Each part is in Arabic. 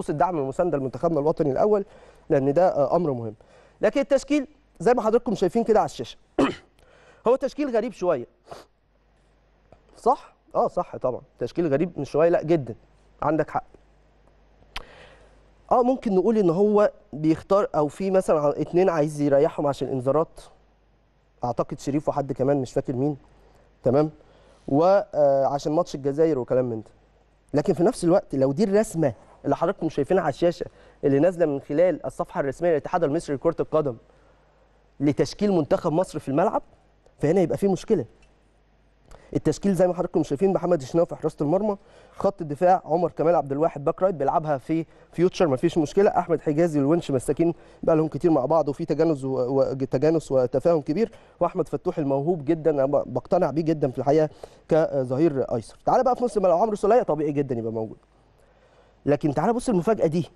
بخصوص الدعم والمسانده لمنتخبنا الوطني الاول لان ده آه، امر مهم لكن التشكيل زي ما حضراتكم شايفين كده على الشاشه هو تشكيل غريب شويه صح اه صح طبعا تشكيل غريب مش شويه لا جدا عندك حق اه ممكن نقول ان هو بيختار او في مثلا اثنين عايز يريحهم عشان الانذارات اعتقد شريف وحد كمان مش فاكر مين تمام وعشان آه، ماتش الجزائر وكلام من ده لكن في نفس الوقت لو دي الرسمه اللي حضراتكم شايفينها على الشاشه اللي نازله من خلال الصفحه الرسميه للاتحاد المصري لكره القدم لتشكيل منتخب مصر في الملعب فهنا يبقى في مشكله التشكيل زي ما حضراتكم شايفين محمد الشناوي في حراسه المرمى خط الدفاع عمر كمال عبد الواحد باك رايت بيلعبها في فيوتشر ما فيش مشكله احمد حجازي والونش مساكين بقى لهم كتير مع بعض وفي تجانس وتجانس وتفاهم كبير واحمد فتوح الموهوب جدا انا بقتنع بيه جدا في الحقيقه كظهير ايسر تعال بقى في نص الملعب عمرو سليه طبيعي جدا يبقى موجود لكن تعال بص المفاجاه دي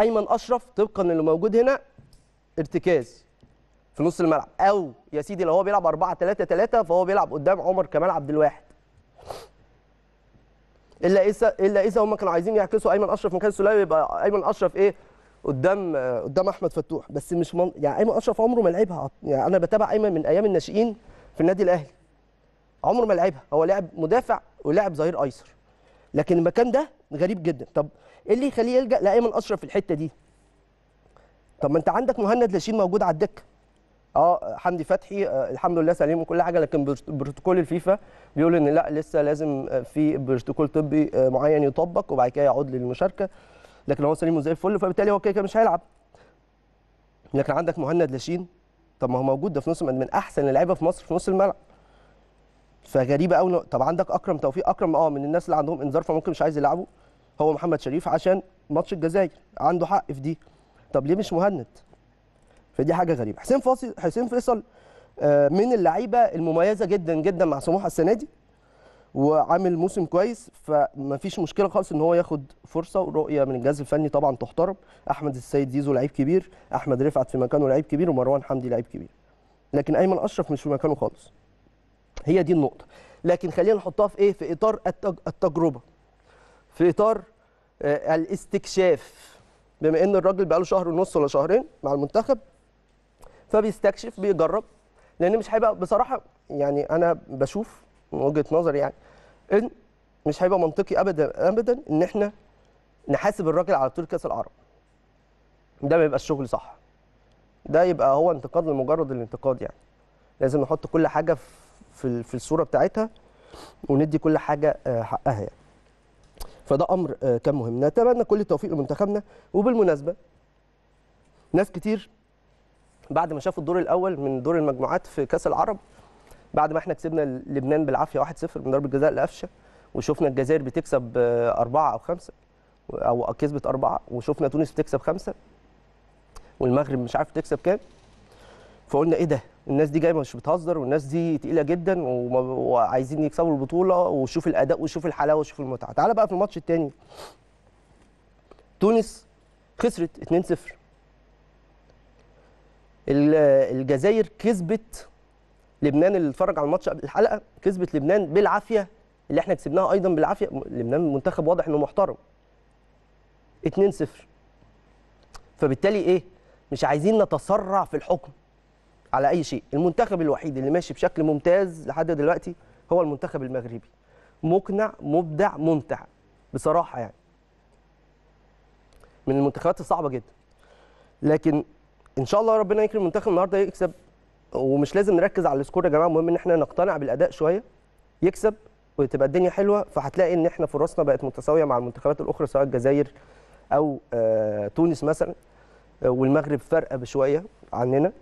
ايمن اشرف طبقا اللي موجود هنا ارتكاز في نص الملعب او يا سيدي لو هو بيلعب 4 3 3 فهو بيلعب قدام عمر كمال عبد الواحد الا اذا الا اذا هم كانوا عايزين يعكسوا ايمن اشرف مكان سليم يبقى ايمن اشرف ايه قدام قدام احمد فتوح بس مش من... يعني ايمن اشرف عمره ما لعبها يعني انا بتابع ايمن من ايام الناشئين في النادي الاهلي عمره ما لعبها هو لعب مدافع ولعب ظهير ايسر لكن المكان ده غريب جدا طب ايه اللي يخليه يلجا لايمن اشرف في الحته دي طب ما انت عندك مهند لاشين موجود على الدكه اه حمدي فتحي آه الحمد لله سليم وكل حاجه لكن بروتوكول الفيفا بيقول ان لا لسه لازم آه، في بروتوكول طبي آه معين يطبق وبعد كده يعود للمشاركه لكن هو سليم وزي الفل فبالتالي هو كده مش هيلعب لكن عندك مهند لاشين طب ما هو موجود ده في نص من احسن اللعيبه في مصر في نص الملعب فغريبه قوي طب عندك اكرم توفيق اكرم اه من الناس اللي عندهم انذار فممكن مش عايز يلعبه هو محمد شريف عشان ماتش الجزائر عنده حق في دي طب ليه مش مهند فدي حاجه غريبه حسين فاصل حسين فيصل آه، من اللعيبه المميزه جدا جدا مع سموحه السنه دي وعامل موسم كويس فمفيش مشكله خالص ان هو ياخد فرصه ورؤيه من الجهاز الفني طبعا تحترم احمد السيد زيزو لعيب كبير احمد رفعت في مكانه لعيب كبير ومروان حمدي لعيب كبير لكن ايمن اشرف مش في مكانه خالص هي دي النقطه لكن خلينا نحطها في ايه في اطار التجربه في اطار آه، الاستكشاف بما ان الراجل بقاله شهر ونص ولا شهرين مع المنتخب فبيستكشف بيجرب لان مش هيبقى بصراحه يعني انا بشوف من وجهه نظري يعني ان مش هيبقى منطقي ابدا ابدا ان احنا نحاسب الراجل على طول كاس العرب ده ما يبقاش شغل صح ده يبقى هو انتقاد لمجرد الانتقاد يعني لازم نحط كل حاجه في في في الصوره بتاعتها وندي كل حاجه آه، حقها يعني. فده امر آه، كان مهم نتمنى كل التوفيق لمنتخبنا وبالمناسبه ناس كتير بعد ما شافوا الدور الاول من دور المجموعات في كاس العرب بعد ما احنا كسبنا لبنان بالعافيه 1-0 من ضربه جزاء لقفشه وشفنا الجزائر بتكسب آه، أربعة أو خمسة أو كسبت أربعة وشفنا تونس بتكسب خمسة والمغرب مش عارف تكسب كام فقلنا إيه ده الناس دي جايه مش بتهزر والناس دي تقيله جدا وعايزين يكسبوا البطوله وشوف الاداء وشوف الحلاوه وشوف المتعه تعال بقى في الماتش الثاني تونس خسرت 2-0 الجزائر كسبت لبنان اللي اتفرج على الماتش قبل الحلقه كسبت لبنان بالعافيه اللي احنا كسبناها ايضا بالعافيه لبنان منتخب واضح انه محترم 2-0 فبالتالي ايه مش عايزين نتسرع في الحكم على اي شيء المنتخب الوحيد اللي ماشي بشكل ممتاز لحد دلوقتي هو المنتخب المغربي مقنع مبدع ممتع بصراحه يعني من المنتخبات الصعبه جدا لكن ان شاء الله ربنا يكرم المنتخب النهارده يكسب ومش لازم نركز على السكور يا جماعه المهم ان احنا نقتنع بالاداء شويه يكسب وتبقى الدنيا حلوه فهتلاقي ان احنا فرصنا بقت متساويه مع المنتخبات الاخرى سواء الجزائر او آه، تونس مثلا والمغرب فارقه بشويه عننا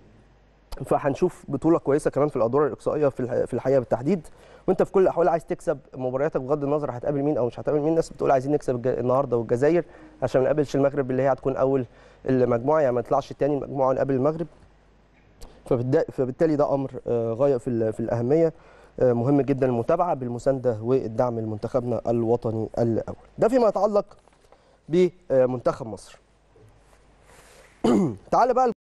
فهنشوف بطوله كويسه كمان في الادوار الاقصائيه في الحقيقه بالتحديد وانت في كل الاحوال عايز تكسب مبارياتك بغض النظر هتقابل مين او مش هتقابل مين الناس بتقول عايزين نكسب النهارده والجزائر عشان ما نقابلش المغرب اللي هي هتكون اول المجموعه يعني ما نطلعش الثاني المجموعه ونقابل المغرب فبالتالي ده امر آه، غايه في في الاهميه آه، مهم جدا المتابعه بالمسانده والدعم لمنتخبنا الوطني الاول ده فيما يتعلق بمنتخب مصر تعال بقى